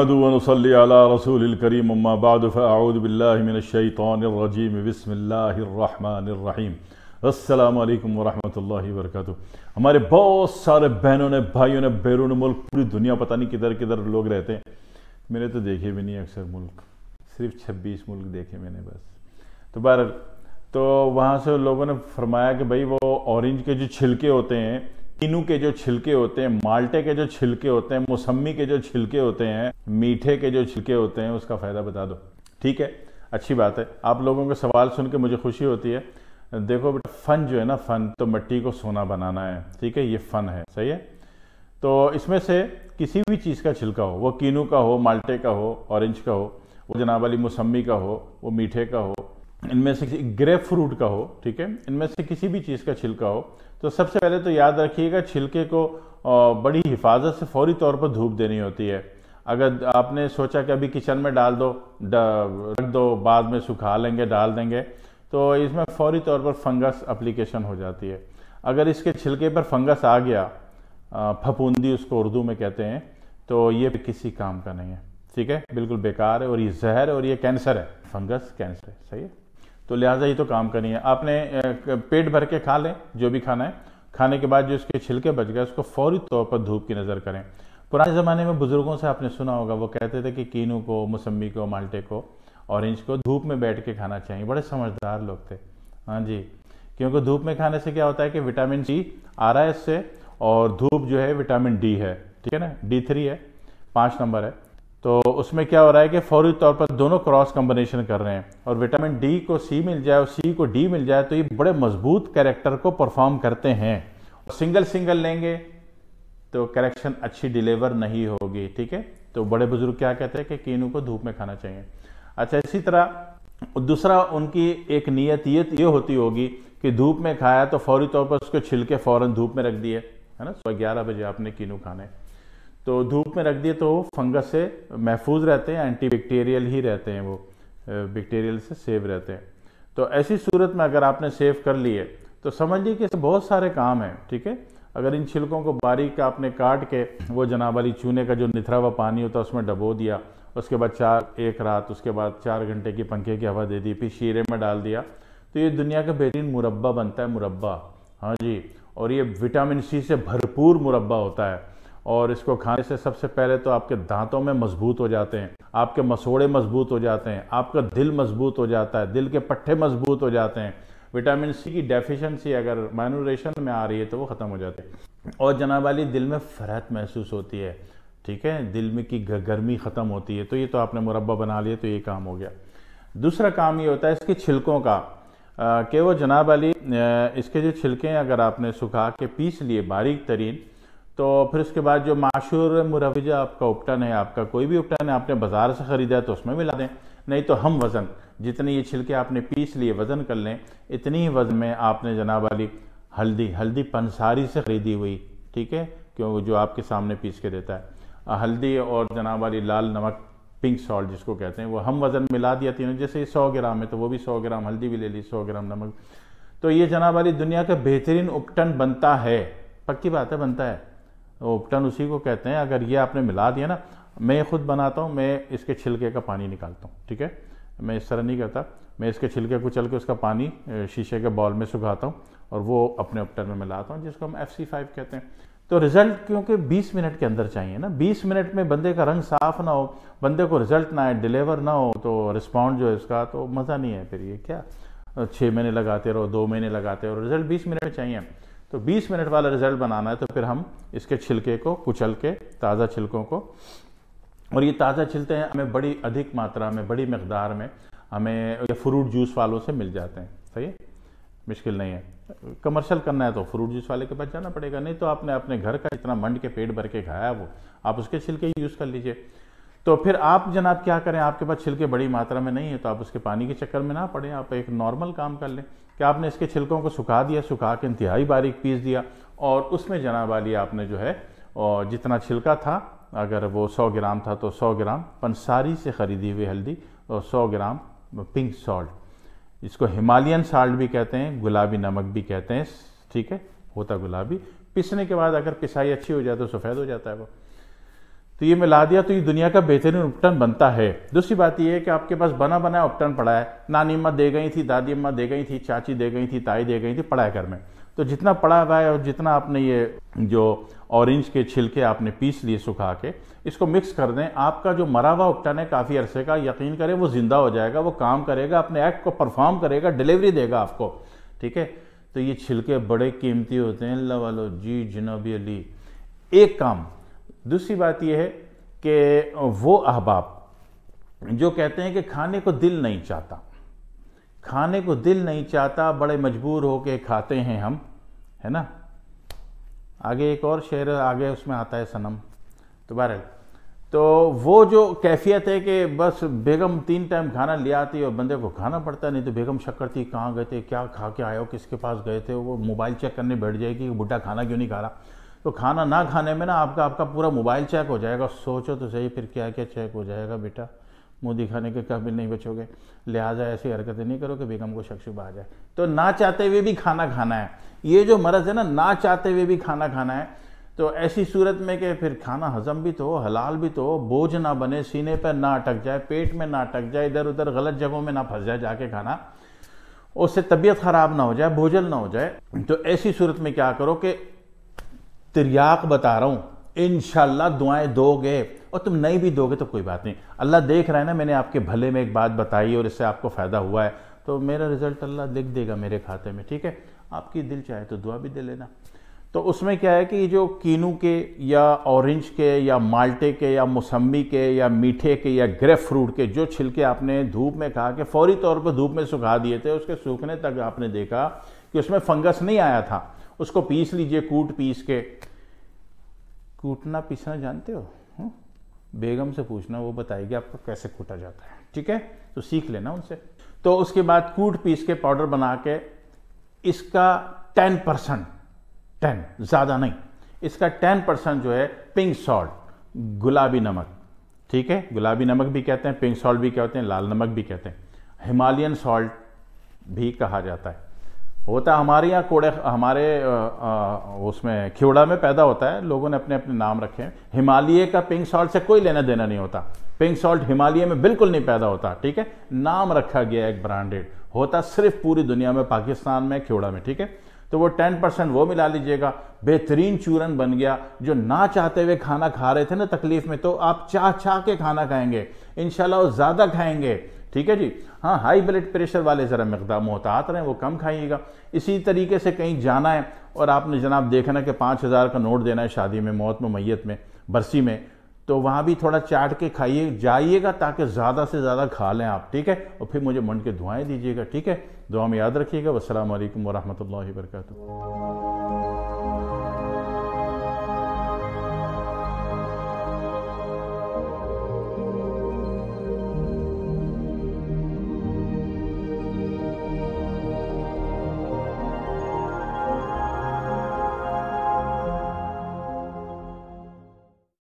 الله الرحمن الرحيم السلام बसमीम अल्लाम الله वर्क हमारे बहुत सारे बहनों ने भाइयों ने बैरून मुल्क पूरी दुनिया पता नहीं किधर किधर लोग रहते हैं मैंने तो देखे भी नहीं अक्सर मुल्क सिर्फ 26 मुल्क देखे मैंने बस तो बहर तो वहाँ से लोगों ने फरमाया कि भाई वो ऑरेंज के जो छिलके होते हैं कीनू के जो छिलके होते हैं माल्टे के जो छिलके होते हैं मौसमी के जो छिलके होते हैं मीठे के जो छिलके होते हैं उसका फ़ायदा बता दो ठीक है अच्छी बात है आप लोगों के सवाल सुन के मुझे खुशी होती है देखो बेटा फ़न जो है ना फ़न तो मिट्टी को सोना बनाना है ठीक है ये फ़न है सही है तो इसमें से किसी भी चीज़ का छिलका हो वो कीनू का हो माल्टे का हो ऑरेंज का हो वो जनाब वाली मौसमी का हो वो मीठे का हो इनमें से ग्रेप फ्रूट का हो ठीक है इनमें से किसी भी चीज़ का छिलका हो तो सबसे पहले तो याद रखिएगा छिलके को बड़ी हिफाजत से फौरी तौर पर धूप देनी होती है अगर आपने सोचा कि अभी किचन में डाल दो रख दो बाद में सुखा लेंगे डाल देंगे तो इसमें फौरी तौर पर फंगस अप्लीकेशन हो जाती है अगर इसके छिलके पर फंगस आ गया फपूंदी उसको उर्दू में कहते हैं तो ये किसी काम का नहीं है ठीक है बिल्कुल बेकार है और ये जहर है और ये कैंसर है फंगस कैंसर है सही है तो लिहाजा ये तो काम करनी है आपने पेट भर के खा लें जो भी खाना है खाने के बाद जो इसके छिलके बच गए उसको फौरी तौर पर धूप की नज़र करें पुराने ज़माने में बुज़ुर्गों से आपने सुना होगा वो कहते थे कि कीनू को मौसम्बी को माल्टे को ऑरेंज को धूप में बैठ के खाना चाहिए बड़े समझदार लोग थे हाँ जी क्योंकि धूप में खाने से क्या होता है कि विटामिन सी आ रहा है इससे और धूप जो है विटामिन डी है ठीक है ना डी थ्री है पाँच नंबर है तो उसमें क्या हो रहा है कि फौरी तौर पर दोनों क्रॉस कम्बिनेशन कर रहे हैं और विटामिन डी को सी मिल जाए और सी को डी मिल जाए तो ये बड़े मजबूत कैरेक्टर को परफॉर्म करते हैं और सिंगल सिंगल लेंगे तो करेक्शन अच्छी डिलीवर नहीं होगी ठीक है तो बड़े बुजुर्ग क्या कहते हैं कि कीनू को धूप में खाना चाहिए अच्छा इसी तरह दूसरा उनकी एक नीयत ये ये होती होगी कि धूप में खाया तो फौरी तौर पर उसको छिलके फ़ौरन धूप में रख दिए है ना सुबह ग्यारह बजे आपने कीनू खाने तो धूप में रख दिए तो फंगस से महफूज रहते हैं एंटी बैक्टीरियल ही रहते हैं वो बैक्टीरियल से सेव रहते हैं तो ऐसी सूरत में अगर आपने सेव कर लिए तो समझ लीजिए कि बहुत सारे काम हैं ठीक है अगर इन छिलकों को बारीक आपने काट के वो जनाब वाली चूने का जो निथरा हुआ पानी होता है उसमें डबो दिया उसके बाद चार एक रात उसके बाद चार घंटे की पंखे की हवा दे दी फिर शीरे में डाल दिया तो ये दुनिया का बेहतरीन मुरबा बनता है मुरबा हाँ जी और ये विटामिन सी से भरपूर मुरबा होता है और इसको खाने से सबसे पहले तो आपके दांतों में मजबूत हो जाते हैं आपके मसोड़े मजबूत हो जाते हैं आपका दिल मजबूत हो जाता है दिल के पट्टे मजबूत हो जाते हैं विटामिन सी की डेफिशिएंसी अगर माइनोरेशन में आ रही है तो वो ख़त्म हो जाती है और जनाब अली दिल में फरहत महसूस होती है ठीक है दिल में की गर्मी ख़त्म होती है तो ये तो आपने मुरबा बना लिया तो ये काम हो गया दूसरा काम ये होता है इसके छिलकों का कि वो जनाब अली इसके जो छिलके हैं अगर आपने सुखा के पीस लिए बारीक तरीन तो फिर उसके बाद जो मशहूर मुरविजा आपका उपटन है आपका कोई भी उपटन है आपने बाज़ार से ख़रीदा है तो उसमें मिला दें नहीं तो हम वज़न जितने ये छिलके आपने पीस लिए वज़न कर लें इतनी ही वज़न में आपने जनाब वाली हल्दी हल्दी पंसारी से ख़रीदी हुई ठीक है क्यों जो आपके सामने पीस के देता है हल्दी और जनाब वाली लाल नमक पिंक सॉल्ट जिसको कहते हैं वो हम वज़न मिला दिया तीनों जैसे सौ ग्राम है तो वो भी सौ ग्राम हल्दी भी ले ली सौ ग्राम नमक तो ये जनाब वाली दुनिया का बेहतरीन उपटन बनता है पक्की बात है बनता है उपटन उसी को कहते हैं अगर ये आपने मिला दिया ना मैं खुद बनाता हूँ मैं इसके छिलके का पानी निकालता हूँ ठीक है मैं इस तरह नहीं करता मैं इसके छिलके को चल के उसका पानी शीशे के बॉल में सुखाता हूँ और वो अपने उपटन में मिलाता हूँ जिसको हम एफ सी फाइव कहते हैं तो रिजल्ट क्योंकि 20 मिनट के अंदर चाहिए ना 20 मिनट में बंदे का रंग साफ ना हो बंदे को रिजल्ट ना आए डिलीवर ना हो तो रिस्पॉन्ड जो है इसका तो मज़ा नहीं है फिर ये क्या छः महीने लगाते रहो दो महीने लगाते रहो रिजल्ट बीस मिनट में चाहिए तो 20 मिनट वाला रिजल्ट बनाना है तो फिर हम इसके छिलके को कुचल के ताज़ा छिलकों को और ये ताज़ा छिलते हैं हमें बड़ी अधिक मात्रा में बड़ी मकदार में हमें ये फ्रूट जूस वालों से मिल जाते हैं सही है मुश्किल नहीं है कमर्शियल करना है तो फ्रूट जूस वाले के पास जाना पड़ेगा नहीं तो आपने अपने घर का इतना मंड के पेट भर के खाया वो आप उसके छिलके यूज़ कर लीजिए तो फिर आप जनाब क्या करें आपके पास छिलके बड़ी मात्रा में नहीं है तो आप उसके पानी के चक्कर में ना पड़ें आप एक नॉर्मल काम कर लें कि आपने इसके छिलकों को सुखा दिया सुखा के इंतहाई बारीक पीस दिया और उसमें जनाब वाली आपने जो है और जितना छिलका था अगर वो सौ ग्राम था तो सौ ग्राम पंसारी से ख़रीदी हुई हल्दी और सौ ग्राम पिंक सॉल्ट इसको हिमालयन साल्ट भी कहते हैं गुलाबी नमक भी कहते हैं ठीक है होता गुलाबी पिसने के बाद अगर पिसाई अच्छी हो जाए तो सफ़ेद हो जाता है वो तो ये मिला दिया तो ये दुनिया का बेहतरीन उपटन बनता है दूसरी बात यह है कि आपके पास बना बनाया उपटन पड़ा है नानी अम्मा दे गई थी दादी अम्मा दे गई थी चाची दे गई थी ताई दे गई थी पढ़ाए घर में तो जितना पड़ा हुआ है और जितना आपने ये जो ऑरेंज के छिलके आपने पीस लिए सुखा के इसको मिक्स कर दें आपका जो मरा हुआ उपटन है काफ़ी अरसे का यकीन करें वो ज़िंदा हो जाएगा वो काम करेगा अपने एक्ट को परफॉर्म करेगा डिलीवरी देगा आपको ठीक है तो ये छिलके बड़े कीमती होते हैं अल्लाह वालो जी जनाबी अली एक काम दूसरी बात यह है कि वो अहबाब जो कहते हैं कि खाने को दिल नहीं चाहता खाने को दिल नहीं चाहता बड़े मजबूर होके खाते हैं हम है ना आगे एक और शेर आगे उसमें आता है सनम तो बहरहाल तो वो जो कैफियत है कि बस बेगम तीन टाइम खाना ले आती है और बंदे को खाना पड़ता नहीं तो बेगम शक्कर थी कहाँ गए थे क्या खा के आए हो किसके पास गए थे वो मोबाइल चेक करने बैठ जाएगी कि बुढ़ा खाना क्यों नहीं खा रहा तो खाना ना खाने में ना आपका आपका पूरा मोबाइल चेक हो जाएगा सोचो तो सही फिर क्या क्या चेक हो जाएगा बेटा मुंह दिखाने के काबिल नहीं बचोगे लिहाजा ऐसी हरकतें नहीं करो कि बेगम को शख्स आ जाए तो ना चाहते हुए भी खाना खाना है ये जो मर्ज़ है ना ना चाहते हुए भी खाना खाना है तो ऐसी सूरत में कि फिर खाना हजम भी तो हलाल भी तो बोझ ना बने सीने पर ना अटक जाए पेट में ना अटक जाए इधर उधर गलत जगहों में ना फंस जाए जाके खाना उससे तबीयत ख़राब ना हो जाए भोजन ना हो जाए तो ऐसी सूरत में क्या करो कि तिरयाक बता रहा हूँ इन दुआएं दोगे और तुम नहीं भी दोगे तो कोई बात नहीं अल्लाह देख रहा है ना मैंने आपके भले में एक बात बताई और इससे आपको फ़ायदा हुआ है तो मेरा रिज़ल्ट अल्लाह लिख देगा मेरे खाते में ठीक है आपकी दिल चाहे तो दुआ भी दे लेना तो उसमें क्या है कि जो कीनू के या ऑरेंज के या माल्टे के या मौसम्बी के या मीठे के या ग्रेफ फ्रूट के जो छिलके आपने धूप में खा के फौरी तौर पर धूप में सुखा दिए थे उसके सूखने तक आपने देखा कि उसमें फंगस नहीं आया था उसको पीस लीजिए कूट पीस के कूटना पीसना जानते हो हुँ? हम्म। बेगम से पूछना वो बताएगी आपको कैसे कूटा जाता है ठीक है तो सीख लेना उनसे तो उसके बाद कूट पीस के पाउडर बना के इसका टेन परसेंट टेन ज़्यादा नहीं इसका टेन परसेंट जो है पिंक सॉल्ट गुलाबी नमक ठीक है गुलाबी नमक भी कहते हैं पिंक सॉल्ट भी कहते हैं लाल नमक भी कहते हैं हिमालयन सॉल्ट भी कहा जाता है होता है हमारे यहाँ कोड़े हमारे उसमें खिवड़ा में पैदा होता है लोगों ने अपने अपने नाम रखे हैं हिमालय का पिंक सॉल्ट से कोई लेना देना नहीं होता पिंक सॉल्ट हिमालय में बिल्कुल नहीं पैदा होता ठीक है नाम रखा गया एक ब्रांडेड होता सिर्फ पूरी दुनिया में पाकिस्तान में खिवड़ा में ठीक है तो वो टेन परसेंट वो मिला लीजिएगा बेहतरीन चूरन बन गया जो ना चाहते हुए खाना खा रहे थे ना तकलीफ में तो आप चाह चाह के खाना खाएंगे इनशाला ज़्यादा खाएंगे ठीक है जी हाँ हाई ब्लड प्रेशर वाले ज़रा मकदार मोहतात रहें वो कम खाइएगा इसी तरीके से कहीं जाना है और आपने जनाब देखना कि पाँच हज़ार का नोट देना है शादी में मौत में मैत में बरसी में तो वहाँ भी थोड़ा चाट के खाइए जाइएगा ताकि ज़्यादा से ज़्यादा खा लें आप ठीक है और फिर मुझे मन के दुआएँ दीजिएगा ठीक है दुआ में याद रखिएगा असल वरम्ह वरक